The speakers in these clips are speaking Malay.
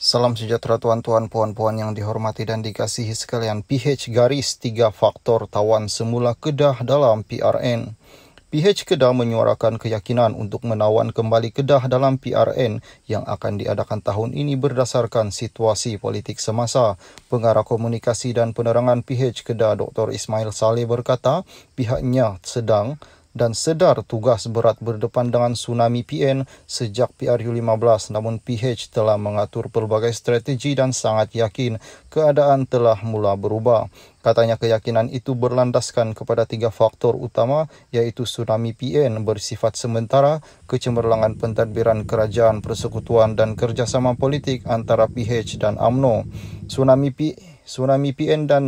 Salam sejahtera tuan-tuan, puan-puan yang dihormati dan dikasihi sekalian. PH garis tiga faktor tawan semula Kedah dalam PRN. PH Kedah menyuarakan keyakinan untuk menawan kembali Kedah dalam PRN yang akan diadakan tahun ini berdasarkan situasi politik semasa. Pengarah Komunikasi dan Penerangan PH Kedah Dr. Ismail Saleh berkata pihaknya sedang dan sedar tugas berat berdepan dengan tsunami PN sejak PRU15 namun PH telah mengatur pelbagai strategi dan sangat yakin keadaan telah mula berubah. Katanya keyakinan itu berlandaskan kepada tiga faktor utama iaitu tsunami PN bersifat sementara, kecemerlangan pentadbiran kerajaan persekutuan dan kerjasama politik antara PH dan AMNO. Tsunami, P- tsunami PN dan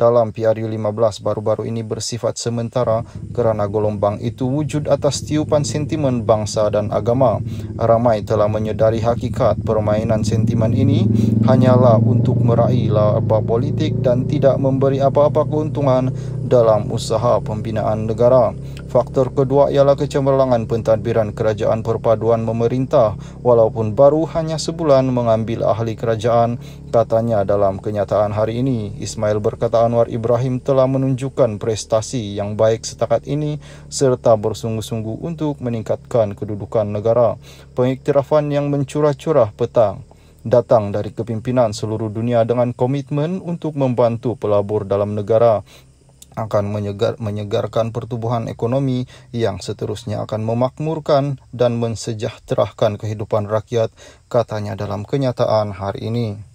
dalam PRU15 baru-baru ini bersifat sementara kerana gelombang itu wujud atas tiupan sentimen bangsa dan agama. Ramai telah menyedari hakikat permainan sentimen ini hanyalah untuk meraih laba politik dan tidak memberi apa-apa keuntungan dalam usaha pembinaan negara. Faktor kedua ialah kecemerlangan pentadbiran kerajaan perpaduan memerintah walaupun baru hanya sebulan mengambil ahli kerajaan katanya dalam kenyataan hari ini. Ismail berkata. Anwar Ibrahim telah menunjukkan prestasi yang baik setakat ini serta bersungguh-sungguh untuk meningkatkan kedudukan negara. Pengiktirafan yang mencurah-curah petang datang dari kepimpinan seluruh dunia dengan komitmen untuk membantu pelabur dalam negara akan menyegar, menyegarkan pertumbuhan ekonomi yang seterusnya akan memakmurkan dan mensejahterahkan kehidupan rakyat katanya dalam kenyataan hari ini